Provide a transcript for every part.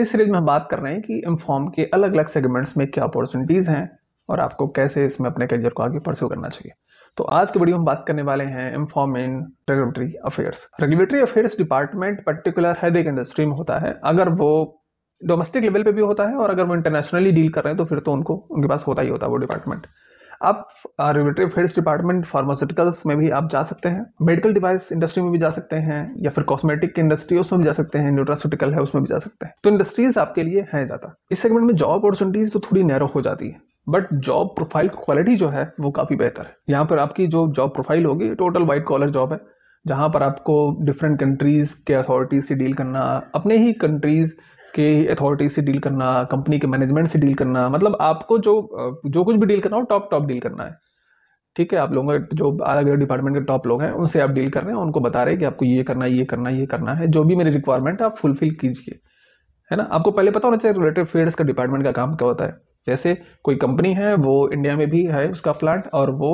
इस सीरीज में हम बात कर रहे हैं कि इम्फॉर्म के अलग अलग सेगमेंट्स में क्या अपॉर्चुनिटीज़ हैं और आपको कैसे इसमें अपने करियर को आगे परस्यू करना चाहिए तो आज के वीडियो में बात करने वाले हैं form in regulatory affairs regulatory affairs department particular हर एक इंडस्ट्री में होता है अगर वो डोमेस्टिक लेवल पे भी होता है और अगर वो इंटरनेशनली डील कर रहे हैं तो फिर तो उनको उनके पास होता ही होता है वो डिपार्टमेंट आप रेगुलेटरी अफेयर्स डिपार्टमेंट फार्मास्यूटिकल्स में भी आप जा सकते हैं मेडिकल डिवाइस इंडस्ट्री में भी जा सकते हैं या फिर कॉस्मेटिक इंडस्ट्री उसमें भी जा सकते हैं न्यूट्रास्यूटिकल है उसमें भी जा सकते हैं तो इंडस्ट्रीज आपके लिए हैं ज़्यादा इस सेगमेंट में जॉब अपॉर्चुनिटीज तो थोड़ी नैरो हो जाती है बट जॉब प्रोफाइल क्वालिटी जो है वो काफ़ी बेहतर है यहाँ पर आपकी जो जॉब प्रोफाइल होगी टोटल वाइट कॉलर जॉब है जहाँ पर आपको डिफरेंट कंट्रीज़ के अथॉरिटीज़ से डील करना अपने ही कंट्रीज़ के अथॉरिटी से डील करना कंपनी के मैनेजमेंट से डील करना मतलब आपको जो जो कुछ भी डील करना हो टॉप टॉप डील करना है ठीक है आप लोगों के जो अलग अलग डिपार्टमेंट के टॉप लोग हैं उनसे आप डील कर रहे हैं उनको बता रहे हैं कि आपको ये करना ये करना ये करना है जो भी मेरी रिक्वायरमेंट है आप फुलफिल कीजिए है ना आपको पहले पता होना चाहिए रिलेटेड फील्ड्स का डिपार्टमेंट का काम क्या होता है जैसे कोई कंपनी है वो इंडिया में भी है उसका प्लांट और वो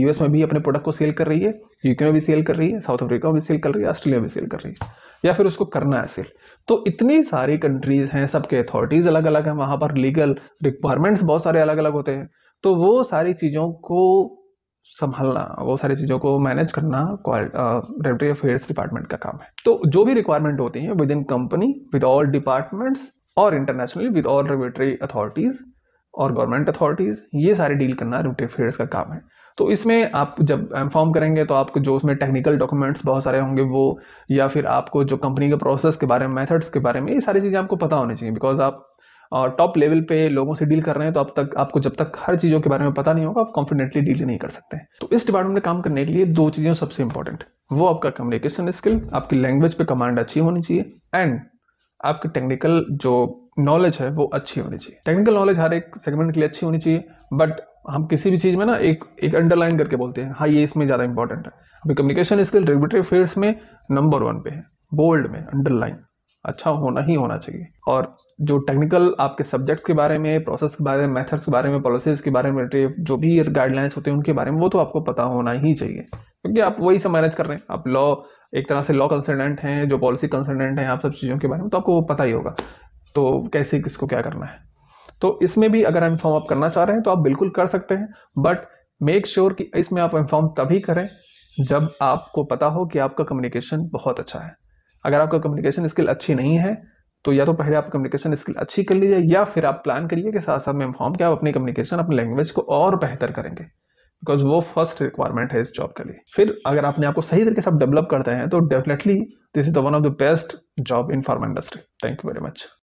यूएस में भी अपने प्रोडक्ट को सेल कर रही है यूके में भी सेल कर रही है साउथ अफ्रीका में भी सेल कर रही है ऑस्ट्रेलिया में भी सेल कर रही है या फिर उसको करना है सेल तो इतनी सारी कंट्रीज़ हैं सबके अथॉरिटीज़ अलग अलग हैं वहाँ पर लीगल रिक्वायरमेंट्स बहुत सारे अलग अलग होते हैं तो वो सारी चीज़ों को संभालना वो सारी चीज़ों को मैनेज करना रेगुलेटरी अफेयर्स डिपार्टमेंट का काम है तो जो भी रिक्वायरमेंट होती है within company with all departments और internationally with all regulatory authorities और गवर्नमेंट अथॉरिटीज़ ये सारे डील करना रूट अफेयर्स का काम है तो इसमें आप जब इन्फॉर्म करेंगे तो आपको जो उसमें टेक्निकल डॉक्यूमेंट्स बहुत सारे होंगे वो या फिर आपको जो कंपनी के प्रोसेस के बारे में मेथड्स के बारे में ये सारी चीज़ें आपको पता होनी चाहिए बिकॉज आप टॉप लेवल पे लोगों से डील कर रहे हैं तो अब तक आपको जब तक हर चीज़ों के बारे में पता नहीं होगा आप कॉन्फिडेंटली डील नहीं कर सकते तो इस डिपार्टमेंट में काम करने के लिए दो चीज़ें सबसे इंपॉर्टेंट वो आपका कम्युनिकेशन स्किल आपकी लैंग्वेज पे कमांड अच्छी होनी चाहिए एंड आपके टेक्निकल जो नॉलेज है वो अच्छी होनी चाहिए टेक्निकल नॉलेज हर एक सेगमेंट के लिए अच्छी होनी चाहिए बट हम किसी भी चीज़ में ना एक एक अंडरलाइन करके बोलते हैं हाँ ये इसमें ज़्यादा इंपॉर्टेंट है अभी कम्युनिकेशन स्किल रेगुलेटरी अफेयर्स में नंबर वन पे है बोल्ड में अंडरलाइन अच्छा होना ही होना चाहिए और जो टेक्निकल आपके सब्जेक्ट के बारे में प्रोसेस के बारे में मेथड्स के बारे में पॉलिसीज़ के बारे में जो भी गाइडलाइंस होते हैं उनके बारे में वो तो आपको पता होना ही चाहिए क्योंकि आप वही सब मैनेज कर रहे हैं आप लॉ एक तरह से लॉ कंसल्टेंट हैं जो पॉलिसी कंसल्टेंट हैं आप सब चीज़ों के बारे में तो आपको वो पता ही होगा तो कैसे किसको क्या करना है तो इसमें भी अगर हम फॉर्म अप करना चाह रहे हैं तो आप बिल्कुल कर सकते हैं बट मेक श्योर कि इसमें आप इन्फॉर्म तभी करें जब आपको पता हो कि आपका कम्युनिकेशन बहुत अच्छा है अगर आपका कम्युनिकेशन स्किल अच्छी नहीं है तो या तो पहले आप कम्युनिकेशन स्किल अच्छी कर लीजिए या फिर आप प्लान करिए कि साथ साथ में इन्फॉर्म कि आप अपनी कम्युनिकेशन अपनी लैंग्वेज को और बेहतर करेंगे बिकॉज वो फर्स्ट रिक्वायरमेंट है इस जॉब के लिए फिर अगर आपने आपको सही तरीके से आप डेवलप करते हैं तो definitely this is the one of the best job in pharma industry thank you very much